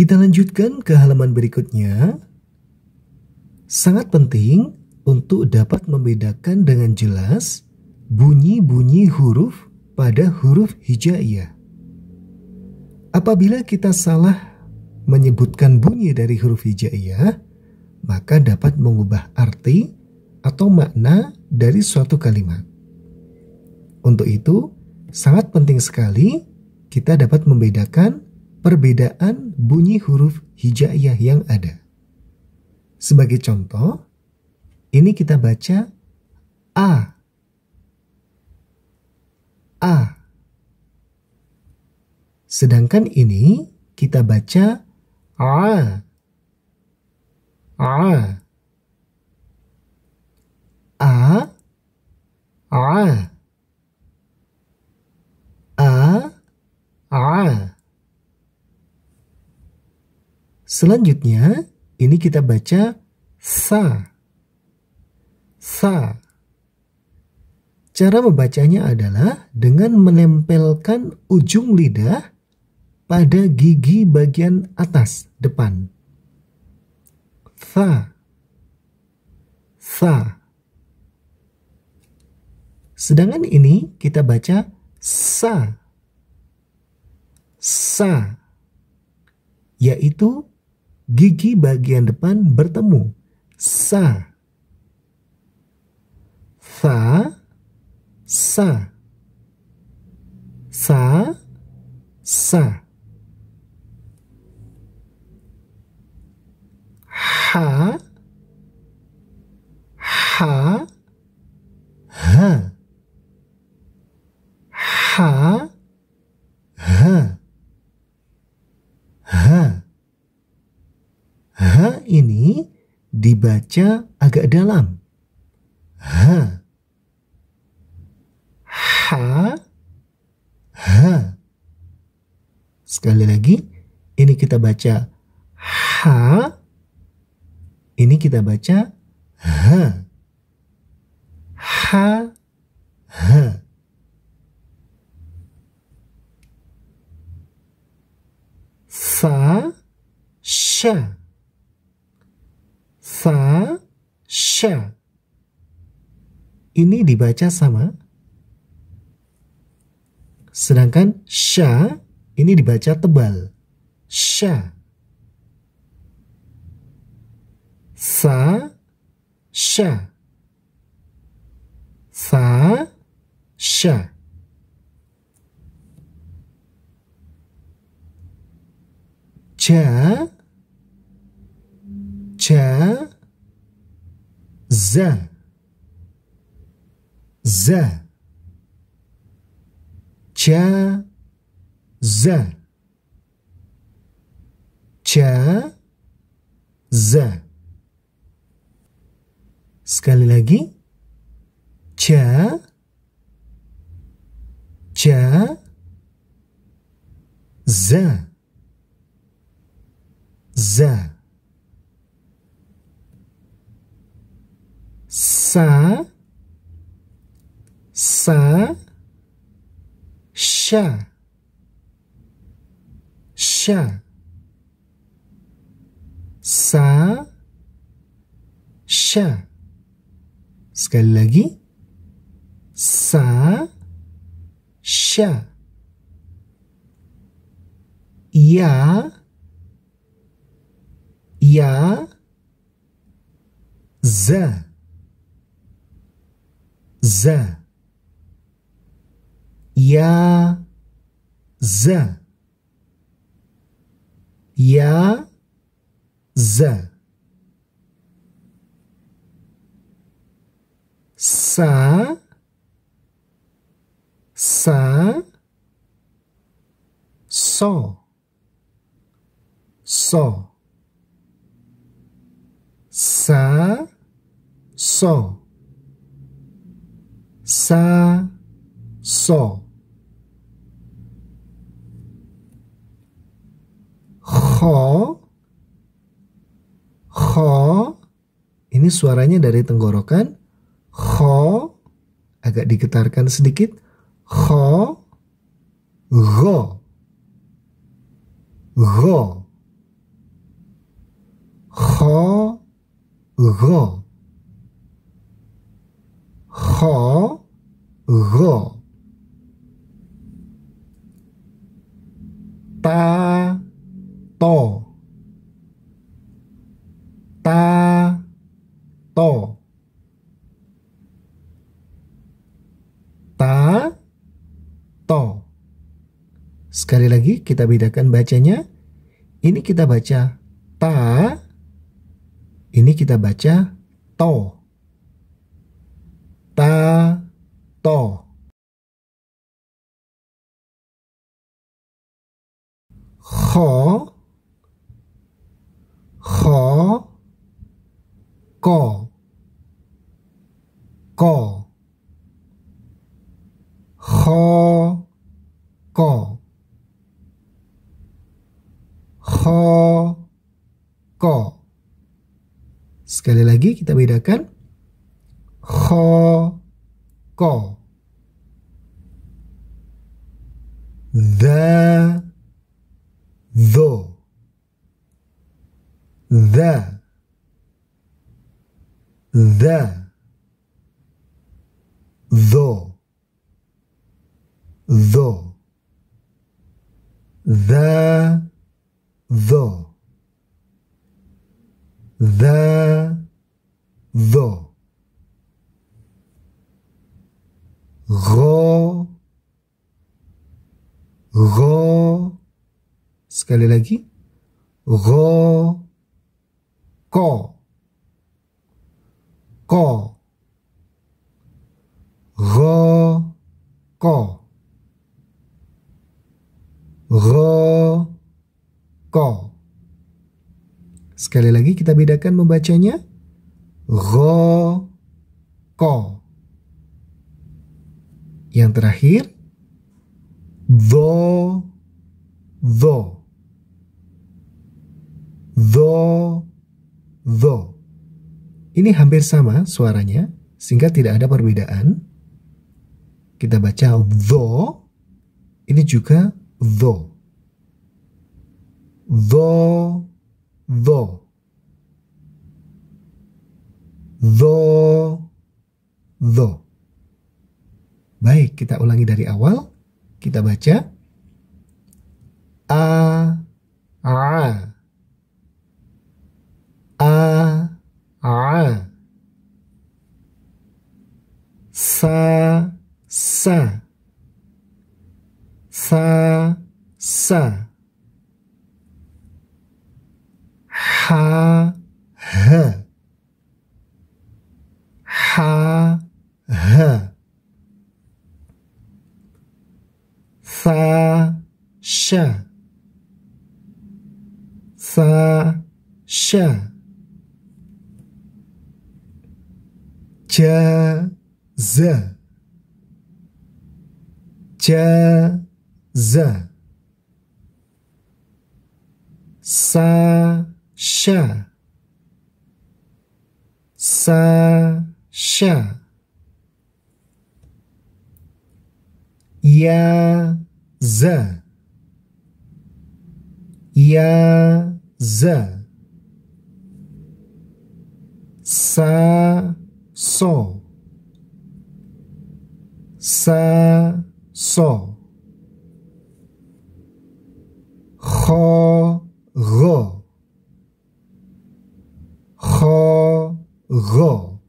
Kita lanjutkan ke halaman berikutnya. Sangat penting untuk dapat membedakan dengan jelas bunyi-bunyi huruf pada huruf hijaiyah. Apabila kita salah menyebutkan bunyi dari huruf hijaiyah, maka dapat mengubah arti atau makna dari suatu kalimat. Untuk itu, sangat penting sekali kita dapat membedakan perbedaan bunyi huruf hijaiyah yang ada. Sebagai contoh, ini kita baca A. A. Sedangkan ini kita baca A. A. A. A. Selanjutnya, ini kita baca sa. Sa. Cara membacanya adalah dengan menempelkan ujung lidah pada gigi bagian atas depan. sa sa Sedangkan ini kita baca sa. Sa. Yaitu Gigi bagian depan bertemu. Sa. Sa. Sa. Sa. Sa. Ha. Ha. dibaca agak dalam. Ha. Ha. Ha. Sekali lagi, ini kita baca ha. Ini kita baca ha. Ha. Ha. Sa. Sha. ini dibaca sama. Sedangkan sha ini dibaca tebal. Sha, Sa, sha, Sa, sha, Ja, ja, za za c za c za sekali lagi c c za za sa са ща ща са ща Sekali lagi. Sa. Sya. Ya. Ya. Z. Z. Я за. Я за. Са. Са. Со. Со. Са. Со. Sa. So. kho kho ini suaranya dari tenggorokan kho agak digetarkan sedikit kho go go kho go kho go ta to ta to ta to sekali lagi kita bedakan bacanya ini kita baca ta ini kita baca to ta to ho ko ko kho ko kho ko sekali lagi kita bedakan kho ko the the the the, the, the, the, the, the, the, go, go, sekali lagi, go, go. ko go ko go ko sekali lagi kita bedakan membacanya go ko yang terakhir do do do do ini hampir sama suaranya, sehingga tidak ada perbedaan. Kita baca the, ini juga the. The, the. The, the. Baik, kita ulangi dari awal. Kita baca. A, a. A, R 三三三三 H。za za, jaza jaza sasha sasha ya za ya za sa 嗦，三嗦，哈俄，哈俄，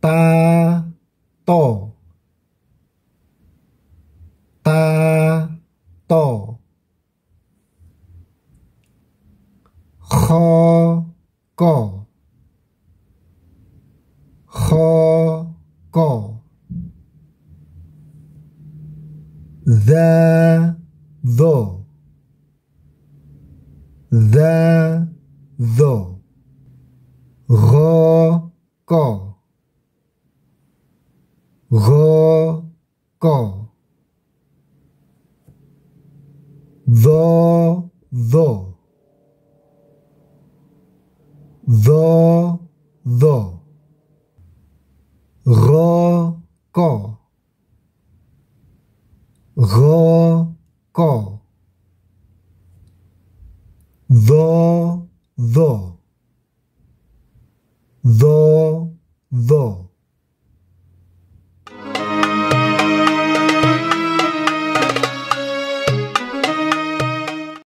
打倒，打倒，哈告。co the the the the go go go go the the the the Roko. Roko. The, the. The, the.